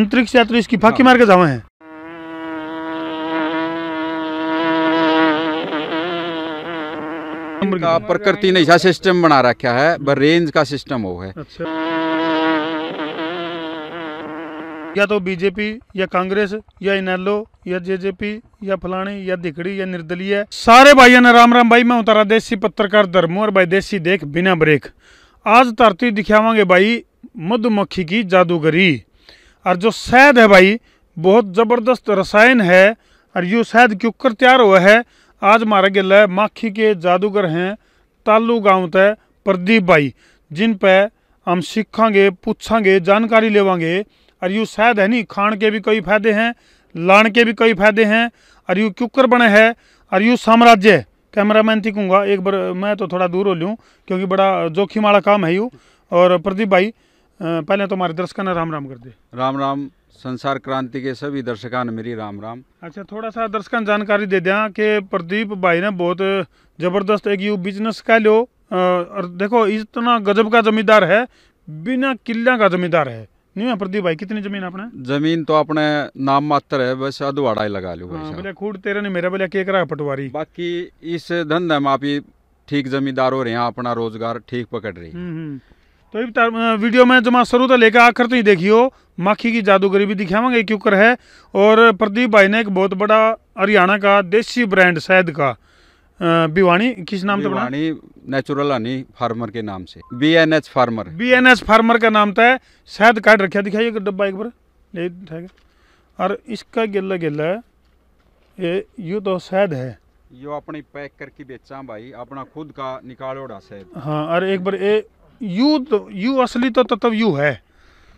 अंतरिक्ष यात्री इसकी फाकी हाँ। मार के जावे हैं का प्रकृति ने ऐसा सिस्टम बना रखा है रेंज का सिस्टम हो है अच्छा। या तो बीजेपी या कांग्रेस या इनेलो या जेजेपी या फलाने या दिखड़ी या निर्दलीय सारे भाइयों ने राम राम भाई मैं उतारा देसी पत्रकार धर्मो और भाई देसी देख बिना ब्रेक आज धरती दिखावांगे भाई मधुमक्खी की जादूगरी और जो शहद है भाई बहुत ज़बरदस्त रसायन है और यू शहद क्यों तैयार हुआ है आज मारे गल माखी के जादूगर हैं तालू गांव तय प्रदीप भाई जिन पे हम सीखेंगे पूछेंगे जानकारी लेवांगे और यू शायद है नहीं खाण के भी कई फायदे हैं लाण के भी कई फायदे हैं और यू क्यूकर बने हैं और यू साम्राज्य कैमरा मैन थी कहूँगा एक बार मैं तो थोड़ा दूर हो लूँ क्योंकि बड़ा जोखिम वाला काम है यू और प्रदीप भाई पहले तो हमारे दर्शकों ने राम राम कर दे राम राम संसार क्रांति के सभी दर्शकों ने मेरी राम राम अच्छा थोड़ा सा दर्शकों जानकारी दे दें कि प्रदीप भाई ने बहुत ज़बरदस्त एक यू बिजनेस का लो और देखो इतना गजब का जमींदार है बिना किला का जमींदार है नहीं है प्रदीप भाई कितनी जमीन अपने जमीन तो अपने नाम मात्र है बस अधवाड़ा ही लगा लो बोले खूट तेरे ने मेरा बोले केकरा है पटवारी बाकी इस धंधे में आप ठीक जमींदार हो रहे हैं अपना रोजगार ठीक पकड़ रही है हम्म, हम्म। तो, तो ये वीडियो में जमा शुरू तो लेकर आखिर तो ही देखियो माखी की जादूगरी भी दिखावांगे क्यूकर है और प्रदीप भाई ने एक बहुत बड़ा हरियाणा का देसी ब्रांड शायद का भिवानी किस नाम से भिवानी नेचुरल हनी फार्मर के नाम से B N H farmer B N H farmer का नाम था तो शायद काट रखा दिखाइए डब्बा एक बार ले और इसका गिल्ला गिल्ला ये यू तो शायद है यो अपनी पैक करके बेचा भाई अपना खुद का निकालोड़ा शायद हाँ और एक बार ये यू तो यू असली तो तत्व यू है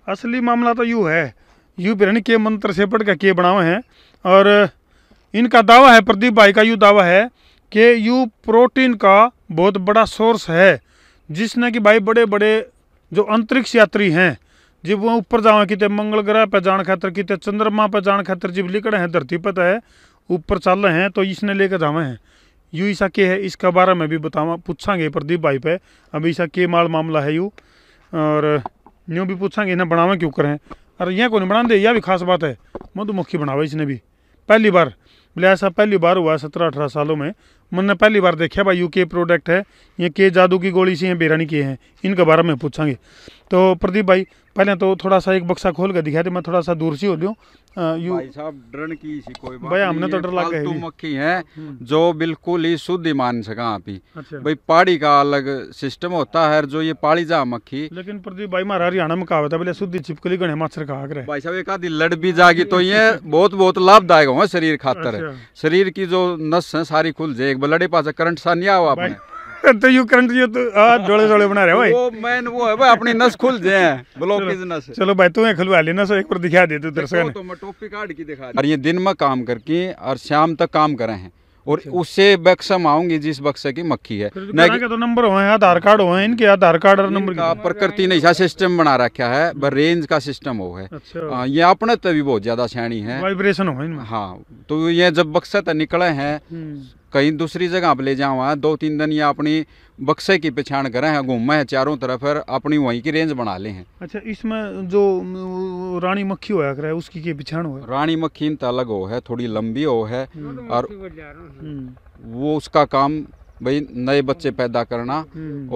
असली मामला तो यू है यू बिरहण के मंत्र से पढ़ के बनावे हैं और इनका दावा है प्रदीप भाई का यू दावा है कि यू प्रोटीन का बहुत बड़ा सोर्स है जिसने कि भाई बड़े बड़े जो अंतरिक्ष यात्री हैं जब वो ऊपर जावे कितने मंगल ग्रह पर जान खातर कितने चंद्रमा पर जान खातर जब लिकड़े हैं धरती पर तो है ऊपर चल रहे हैं तो इसने लेकर जावे हैं यू ईसा के है इसका बारे में भी बतावा पूछांगे प्रदीप भाई पे अभी ईसा के माल मामला है यू और यूँ भी पूछांगे इन्हें बनावा क्यों करें अरे यहाँ को नहीं बना दे यह भी खास बात है मधुमक्खी बनावा इसने भी पहली बार बोले ऐसा पहली बार हुआ है सत्रह अठारह सालों में मैंने पहली बार देखा भाई यू के प्रोडक्ट है ये के जादू की गोली सी हैं बेरानी के हैं इनके बारे में पूछांगे तो प्रदीप भाई पहले तो थोड़ा सा एक बक्सा खोल कर दिखा दे तो मैं थोड़ा सा दूर से हो लियो यू भाई साहब ड्रन की सी कोई बात भाई हमने तो डर लग गई मक्खी है हम्म। जो बिल्कुल ही शुद्ध ही मान सका आप ही अच्छा। भाई पहाड़ी का अलग सिस्टम होता है जो ये पहाड़ी जा मक्खी लेकिन प्रदीप भाई मारा हरियाणा में कहा बोले शुद्ध चिपकली गणे मच्छर कहा करे भाई साहब एक आधी लड़ भी जागी तो ये बहुत बहुत लाभदायक हो हाँ, शरीर खातर अच्छा। शरीर की जो नस है सारी खुल जाए लड़े पास करंट सा नहीं आओ आपने तो यू करंट जो तो, आ डोले डोले बना रहे भाई वो मैन वो है भाई अपनी नस खुल जाए ब्लॉक की नस चलो भाई तू ये खुलवा लेना सो एक बार दिखा दे तू दर्शक तो मैं टोपी काट के दिखा और ये दिन में काम करके और शाम तक काम कर रहे हैं और अच्छा। उससे बक्सम आऊंगी जिस बक्से की मक्खी है तो नंबर तो हो आधार कार्ड हो इनके आधार कार्ड और नंबर का प्रकृति ने ऐसा सिस्टम बना रखा है रेंज हम्म। का सिस्टम हो है अच्छा। ये अपने तभी बहुत ज्यादा सैनी है वाइब्रेशन हो हाँ तो ये जब बक्सा तक निकले हैं हम्म। कहीं दूसरी जगह आप ले जाओ हाँ, दो तीन दिन या अपनी बक्से की पहचान करें हैं हाँ, घूमे हैं हाँ, चारों तरफ है अपनी वहीं की रेंज बना ले हैं अच्छा इसमें जो रानी मक्खी होया करे उसकी की पहचान हो रानी मक्खी तो अलग हो है थोड़ी लंबी हो है हम्म। तो और हम्म। वो उसका काम भाई नए बच्चे हम्म। पैदा करना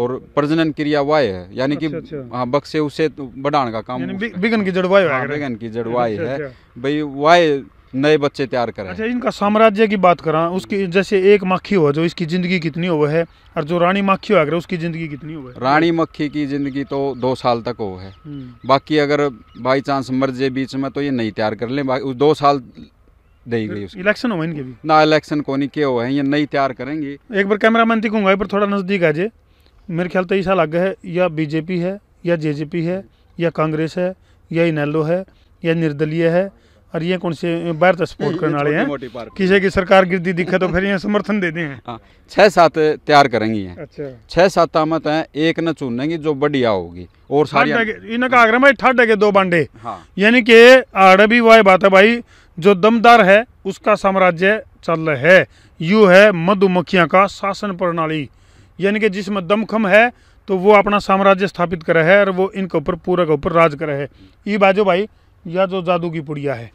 और प्रजनन क्रिया वाय है यानी कि अच्छा, अच्छा। हाँ बक्से उसे तो बढ़ाने का काम बिगन की जड़वाई बिगन की जड़वाई अच्छा, है भाई वाय नए बच्चे तैयार करें अच्छा इनका साम्राज्य की बात करा उसकी जैसे एक मक्खी हुआ जो इसकी ज़िंदगी कितनी हो है और जो रानी माखी हो अगर उसकी ज़िंदगी कितनी हो है रानी मक्खी की ज़िंदगी तो दो साल तक हो है हम्म। बाकी अगर बाई चांस मर जाए बीच में तो ये नहीं तैयार कर लें दो साल दी गई इलेक्शन हो इनके भी ना इलेक्शन को नहीं के हो है ये नहीं तैयार करेंगे एक बार कैमरा मैन दिखूंगा बार थोड़ा नज़दीक आ जाए मेरे ख्याल तो ऐसा लग है या बीजेपी है या जेजेपी है या कांग्रेस है या इनैलो है या निर्दलीय है और ये कौन से बाहर तो सपोर्ट करने वाले हैं किसी की सरकार गिरदी दिखे तो फिर ये समर्थन दे दें हाँ, छह सात तैयार करेंगी अच्छा छह सात आमत है एक न चुनेंगी जो बढ़िया होगी और इनका आग्रह भाई ठाडा के दो बांडे हाँ। यानी कि आड़ भी वाह बात है भाई जो दमदार है उसका साम्राज्य चल रहा है यू है मधुमक्खियाँ का शासन प्रणाली यानी कि जिसमें दमखम है तो वो अपना साम्राज्य स्थापित करे है और वो इनके ऊपर पूरे के ऊपर राज करे है ये बाजो भाई या जो जादू की पुड़िया है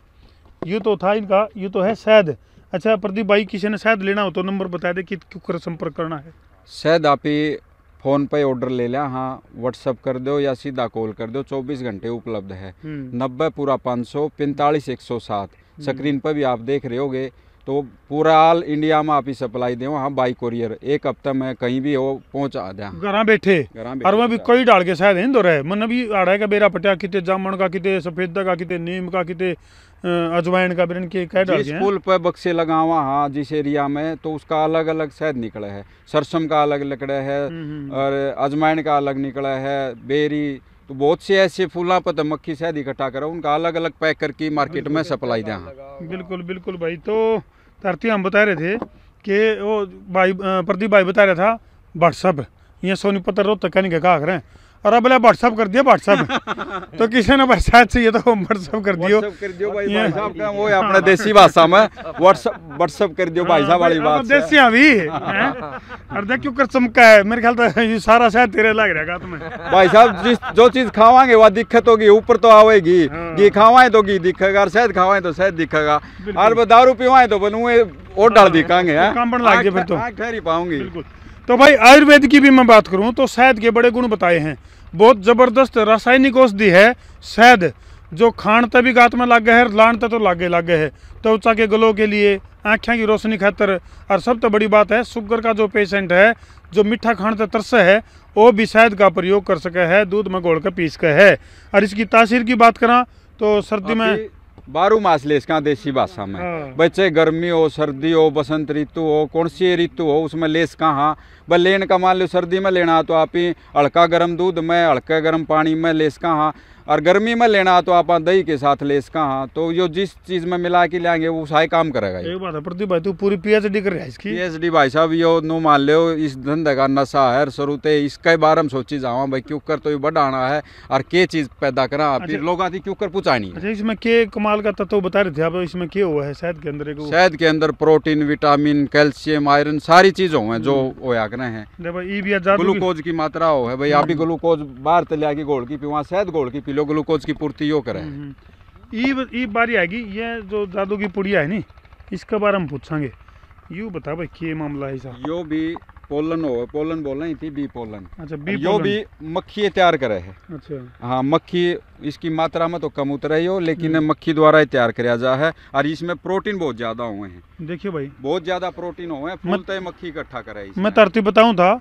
ये तो था इनका ये तो है शहद अच्छा प्रदीप भाई किसी ने शहद लेना हो तो नंबर बता दे कि क्यों संपर्क करना है शहद आप ही फ़ोन पे ऑर्डर ले लिया हाँ व्हाट्सअप कर दो या सीधा कॉल कर दो 24 घंटे उपलब्ध है हम्म। नब्बे पूरा पाँच सौ पैंतालीस एक सौ सात हम्म। स्क्रीन पर भी आप देख रहे होगे तो पूरा ऑल इंडिया में आप ही सप्लाई दे हाँ बाई कोरियर एक हफ्ता में कहीं भी हो पहुंचा दें घर बैठे घर में भी कई डाल के शायद नहीं दो रहे मन भी आड़ा का बेरा पटिया कितने जामुन का कितने सफेद का कितने नीम का कितने अजवाइन का ब्रेन के कह डाल स्कूल पर बक्से लगावा हाँ जिस एरिया में तो उसका अलग अलग शायद निकला है सरसम का अलग लकड़ा है हम्म, हम्म। और अजवाइन का अलग निकला है बेरी तो बहुत से ऐसे फूला पता तो मक्खी शहद इकट्ठा करो उनका अलग अलग पैक करके मार्केट में सप्लाई दें बिल्कुल बिल्कुल भाई तो धरती हम बता रहे थे कि वो भाई प्रदीप भाई बता रहा था व्हाट्सअप ये सोनीपत रोहतक कहीं के कहा करें और अब व्हाट्सअप कर दिया व्हाट्सअप तो किसी ने पैसा चाहिए तो व्हाट्सअप कर दियो कर दियो भाई साहब वो देसी भाषा में व्हाट्सअप व्हाट्सअप कर दियो भाई साहब वाली हाँ, बात देसी अभी और देख क्यों कर चमका है मेरे ख्याल तो ये सारा शायद तेरे लग रहेगा तुम्हें भाई साहब जिस जो चीज खावांगे वह दिक्कत होगी ऊपर तो आवेगी हाँ। घी खावाए तो घी दिखेगा और शायद खावाए तो शायद दिखेगा और दारू पीवाए तो बनुए और डाल हाँ, दिखाएंगे काम लग जाए फिर तो ठहरी पाऊंगी तो भाई आयुर्वेद की भी मैं बात करूं तो शायद के बड़े गुण बताए हैं बहुत ज़बरदस्त रासायनिक औषधि है शहद जो खाण तभी भी गात में लागे है लाण तो लागे लागे है त्वचा तो के गलो के लिए आँखें की रोशनी खातर और सब तो बड़ी बात है शुगर का जो पेशेंट है जो मीठा खाण तो तरस है वो भी शहद का प्रयोग कर सके है दूध में घोल कर पीस के है और इसकी तासीर की बात करा तो सर्दी में बारू मास ले इसका देसी भाषा में हाँ। बच्चे गर्मी हो सर्दी हो बसंत ऋतु हो कौन सी ऋतु हो उसमें लेस कहाँ ब लेन का मान लो सर्दी में लेना तो आप ही हल्का गर्म दूध में हल्का गर्म पानी में लेसका हाँ और गर्मी में लेना तो आप हाँ दही के साथ लेसका हाँ तो जो जिस चीज़ में मिला के लेंगे वो सारे काम करेगा एक बात है प्रदीप भाई तू पूरी पीएचडी कर रहा है इसकी पीएचडी भाई साहब यो नो मान लो इस धंधे का नशा है शुरू ते इसके बारे में सोची जावा भाई क्यों कर तो ये बढ़ाना है और के चीज़ पैदा करा फिर लोग आती क्यों कर पूछानी अच्छा इसमें के कमाल का तत्व बता रहे थे आप इसमें क्या हुआ है शहद के अंदर शहद के अंदर प्रोटीन विटामिन कैल्शियम आयरन सारी चीज़ हुए जो होया हम्म। रहे हैं ग्लूकोज की मात्रा हो है भाई आप भी ग्लूकोज बाहर तले आगे गोल की पीवा शायद गोल की पी लो ग्लूकोज की पूर्ति यो करे हम्म, हम्म। ई बारी आएगी ये जो जादू की पुड़िया है नी इसके बारे में पूछांगे यू बता भाई क्या मामला है यो भी पोलन हो पोलन बोल रही थी बी पोलन अच्छा बी जो भी मक्खी तैयार करे है अच्छा हाँ मक्खी इसकी मात्रा में तो कम उतर ही हो लेकिन हम्म। मक्खी द्वारा ही तैयार कराया जा है और इसमें प्रोटीन बहुत ज्यादा हुए हैं देखिए भाई बहुत ज्यादा प्रोटीन हुए हैं मक्खी इकट्ठा करे मैं तरती बताऊँ था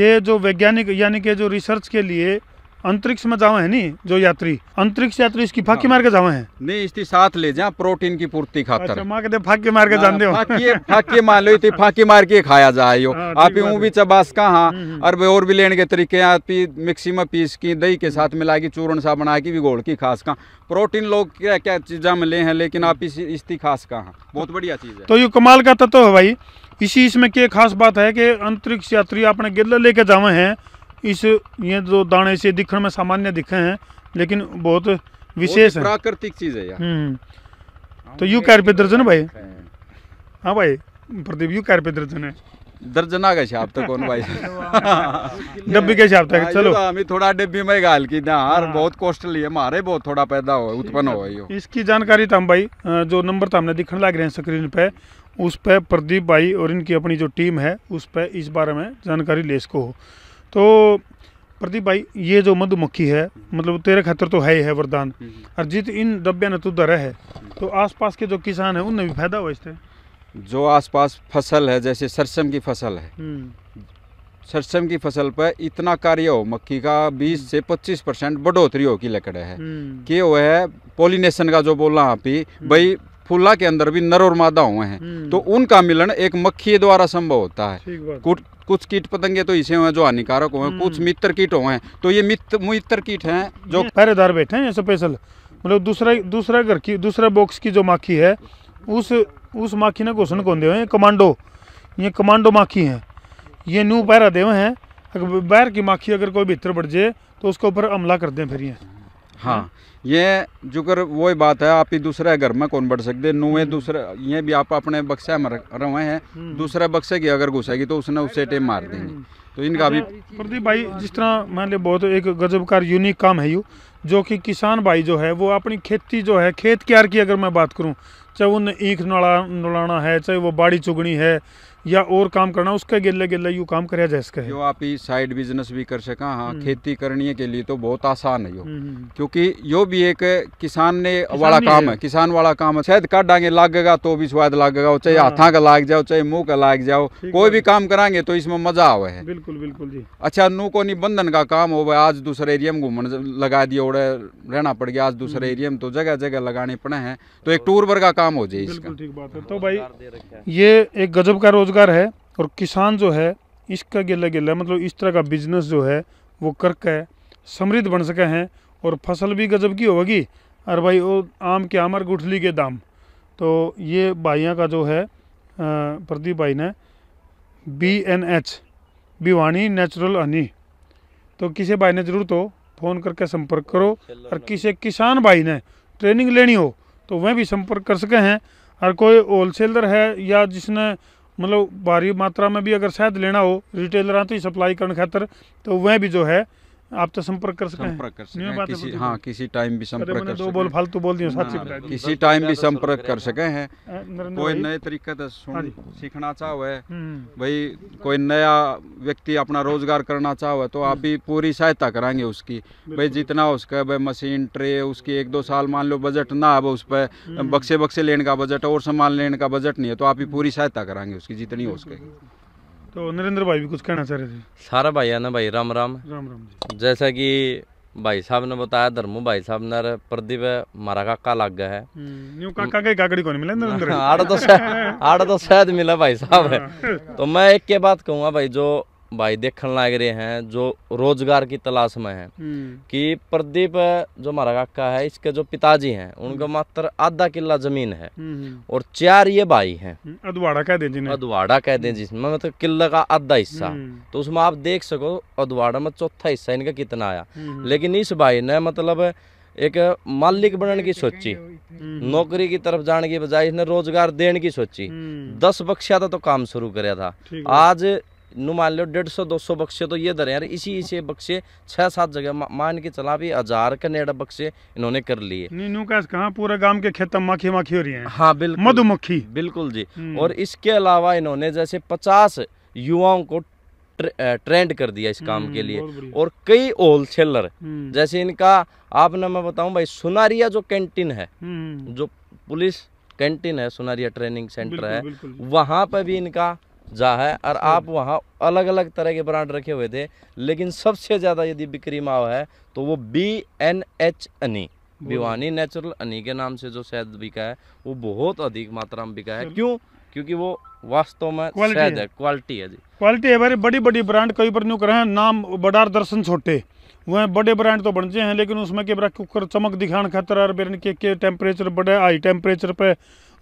के जो वैज्ञानिक यानी के जो रिसर्च के लिए अंतरिक्ष में जावा है नी जो यात्री अंतरिक्ष यात्री इसकी फाकी हाँ। मार के जावा है नहीं इसकी साथ ले जा प्रोटीन की पूर्ति खातर फाके अच्छा, मार के दे फाकी मार जान दे फाकी मार लो इतनी फाके मार के खाया जाए यो हाँ, आप यूं भी चबास का हाँ और और भी लेने के तरीके आप मिक्सी में पीस की दही के साथ मिला के चूर्ण सा बना के भी गोड़ की खास का प्रोटीन लोग क्या क्या चीजा में ले हैं लेकिन आप इसकी खास का बहुत बढ़िया चीज है तो ये कमाल का तत्व है भाई इसी इसमें क्या खास बात है कि अंतरिक्ष यात्री अपने गिरले लेके जावे हैं इस ये जो दाने से दिखने में सामान्य दिखे हैं लेकिन बहुत विशेष है प्राकृतिक चीज है यार हम्म। तो यू कैर पे दर्जन भाई हाँ भाई प्रदीप यू कैर पे दर्जन है दर्जना का छाप तो कौन भाई डब्बी के छाप तक चलो हमें थोड़ा डब्बी में गाल की ना यार हाँ। बहुत कॉस्टली है मारे बहुत थोड़ा पैदा हो उत्पन्न हो यो। इसकी जानकारी था तो भाई जो नंबर था तो हमने दिखने लग रहे हैं स्क्रीन पे उस पर प्रदीप भाई और इनकी अपनी जो टीम है उस पर इस बारे में जानकारी ले सको हो तो प्रदीप भाई ये जो मधुमक्खी है मतलब तेरे खतर तो है ही है वरदान और हम्म। जित इन डब्बे ने तू दर है हम्म। तो आसपास के जो किसान है उनने भी फायदा हुआ इससे जो आसपास फसल है जैसे सरसम की फसल है हम्म। सरसम की फसल पर इतना कार्य हो मक्खी का 20 से 25 परसेंट बढ़ोतरी हो की लकड़े है कि वो है पोलिनेशन का जो बोला आप ही भाई फूला के अंदर भी नर और मादा हुए हैं हम्म। तो उनका मिलन एक मक्खी द्वारा संभव होता है कुछ कीट पतंगे तो ऐसे हुए जो हानिकारक हुए कुछ हम्म। मित्र कीट हुए तो ये मित्र कीट हैं जो पहरेदार बैठे हैं स्पेशल मतलब दूसरा दूसरा घर की दूसरा बॉक्स की जो माखी है उस उस माखी ने घोषण कौन दे कमांडो ये कमांडो माखी हैं ये न्यू पहरा देवे हैं अगर बाहर की माखी अगर कोई भीतर बढ़ जाए तो उसके ऊपर हमला कर दें फिर ये हाँ ये जो कर ही बात है आप ही दूसरे घर में कौन बढ़ सकते नुए दूसरे ये भी आप अपने बक्से में रहे हैं हम्म। दूसरे बक्से की अगर घुसेगी तो उसने उससे टेप मार देंगे हम्म। तो इनका भी प्रदीप भाई जिस तरह मान लिया बहुत एक गजबकार यूनिक काम है यू जो कि किसान भाई जो है वो अपनी खेती जो है खेत क्यार की अगर मैं बात करूँ चाहे वो ईख नला नलाना है चाहे वो बाड़ी चुगनी है या और काम करना उसके गिल्ले गिल्ले यू काम कर जा जो आप ही साइड बिजनेस भी कर सका हाँ हम्म। खेती करनी के लिए तो बहुत आसान है यो हम्म, हम्म। क्योंकि यो भी एक किसान ने किसान वाला काम है।, किसान वाला काम है शायद काटांगे लागेगा तो भी स्वाद लागेगा चाहे हाँ। हाथा का लाग जाओ चाहे मुंह का लाग जाओ कोई भी काम करांगे तो इसमें मजा आवे है बिल्कुल बिल्कुल जी अच्छा नू को निबंधन का काम हो आज दूसरे एरिया में घूमने लगा दिया रहना पड़ गया आज दूसरे एरिया में तो जगह जगह लगाने पड़े हैं तो एक टूर पर का काम काम हो जाए बिल्कुल ठीक बात है तो भाई ये एक गजब का रोजगार है और किसान जो है इसका गेला गेला मतलब इस तरह का बिजनेस जो है वो करके समृद्ध बन सके हैं और फसल भी गजब की होगी और भाई वो आम के आमर गुठली के दाम तो ये भाइयों का जो है प्रदीप भाई ने बी एन एच बीवाणी नेचुरल हनी तो किसी भाई ने ज़रूर तो फ़ोन करके संपर्क करो और किसी किसान भाई ने ट्रेनिंग लेनी हो तो वह भी संपर्क कर सके हैं और कोई होलसेलर है या जिसने मतलब भारी मात्रा में भी अगर शायद लेना हो रिटेलर हाँ तो ही सप्लाई करने खातर तो वह भी जो है आप तो संपर्क कर सकते संपर्क कर सकते हैं किसी हाँ किसी टाइम भी संपर्क कर दो बोल फालतू बोल दियो साथ हाँ, किसी टाइम भी संपर्क कर सके हैं कोई नए तरीके से हाँ सीखना चाहो है हम्म, हम्म। भाई कोई नया व्यक्ति अपना रोजगार करना चाहो है तो आप भी पूरी सहायता कराएंगे उसकी भाई जितना उसका भाई मशीन ट्रे उसकी एक दो साल मान लो बजट ना अब उस पर हम्म। बक्से बक्से लेने का बजट और सामान लेने का बजट नहीं है तो आप भी पूरी सहायता कराएंगे उसकी जितनी हो सके तो नरेंद्र भाई भी कुछ कहना चाह रहे थे सारा भाई है ना भाई राम राम राम राम जी जैसा कि भाई साहब ने बताया धर्मू भाई साहब ने प्रदीप मारा काका लग गया है हम्म, न्यू काका के काकड़ी कौन मिला नरेंद्र आड़ा तो शायद आड़ा तो शायद मिला भाई साहब हाँ। तो मैं एक के बात कहूँगा भाई जो भाई देखने लग रहे हैं जो रोजगार की तलाश में है हम्म। कि प्रदीप जो हमारा काका है इसके जो पिताजी हैं उनका हम्म। मात्र आधा किला जमीन है हम्म, और चार ये भाई हैं अदवाड़ा कह दें जिन्हें अदवाड़ा कह दें जिसमें मतलब किला का आधा हिस्सा तो उसमें आप देख सको अदवाड़ा में चौथा हिस्सा इनका कितना आया लेकिन इस भाई ने मतलब एक मालिक बनने की सोची नौकरी की तरफ जाने की बजाय इसने रोजगार देने की सोची दस बख्शिया था तो काम शुरू कराया था आज नु मान लो डेढ़ सौ दो सौ बक्से तो ये दर यार इसी इसे बक्से छह सात जगह मान के चला भी हजार का नेड़ा बक्से इन्होंने कर लिए कहा पूरे गांव के खेत माखी माखी हो रही है हाँ बिल्कुल मधुमक्खी बिल्कुल जी हम्म। और इसके अलावा इन्होंने जैसे पचास युवाओं को ट्रेंड कर दिया इस काम के हम्म, लिए और कई होलसेलर हम्म। जैसे इनका आपने मैं बताऊं भाई सुनारिया जो कैंटीन है जो पुलिस कैंटीन है सुनारिया ट्रेनिंग सेंटर है वहां पर भी इनका जा है और आप वहाँ अलग अलग तरह के ब्रांड रखे हुए थे लेकिन सबसे ज़्यादा यदि बिक्री माव है तो वो बी एन एच अनी भिवानी नेचुरल अनी के नाम से जो शहद बिका है वो बहुत अधिक मात्रा में बिका है क्यों क्योंकि वो वास्तव में क्वालिटी है क्वालिटी है जी क्वालिटी है बड़ी बड़ी ब्रांड कई पर नाम बडार दर्शन छोटे वह बड़े ब्रांड तो बनते हैं लेकिन उसमें के बरा कुकर चमक दिखाने खातर और बेरन के के टेम्परेचर बड़े हाई टेम्परेचर पे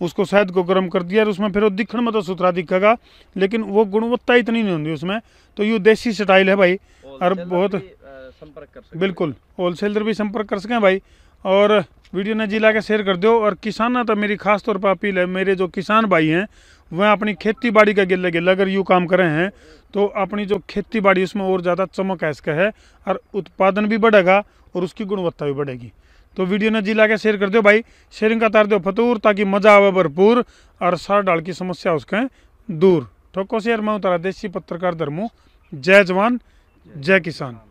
उसको शायद को गर्म कर दिया और उसमें फिर वो दिखने में तो सुथरा दिखेगा लेकिन वो गुणवत्ता इतनी नहीं होती उसमें तो यू देसी स्टाइल है भाई और बहुत संपर्क कर बिल्कुल होलसेलर भी संपर्क कर सकें भाई और वीडियो ने जी ला के शेयर कर दो और किसान तो मेरी खास तौर पर अपील है मेरे जो किसान भाई हैं वह अपनी खेती बाड़ी का गिल्ले गिल्ला अगर यूँ काम करें हैं तो अपनी जो खेती बाड़ी उसमें और ज़्यादा चमक है इसका है और उत्पादन भी बढ़ेगा और उसकी गुणवत्ता भी बढ़ेगी तो वीडियो ने जी के शेयर कर दो भाई शेयरिंग का तार दो फतूर ताकि मज़ा आवे भरपूर और सर डाल की समस्या उसके दूर ठोको शेयर मैं उतारा देसी पत्रकार धर्मू जय जवान जय किसान